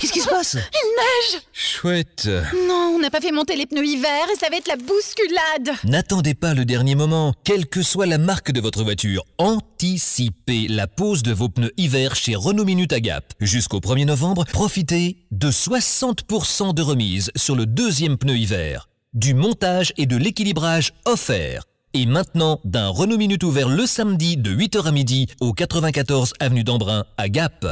Qu'est-ce qui se passe Il neige Chouette Non, on n'a pas fait monter les pneus hiver et ça va être la bousculade N'attendez pas le dernier moment. Quelle que soit la marque de votre voiture, anticipez la pose de vos pneus hiver chez Renault Minute à Gap. Jusqu'au 1er novembre, profitez de 60% de remise sur le deuxième pneu hiver, du montage et de l'équilibrage offert. Et maintenant, d'un Renault Minute ouvert le samedi de 8h à midi au 94 avenue d'Embrun à Gap.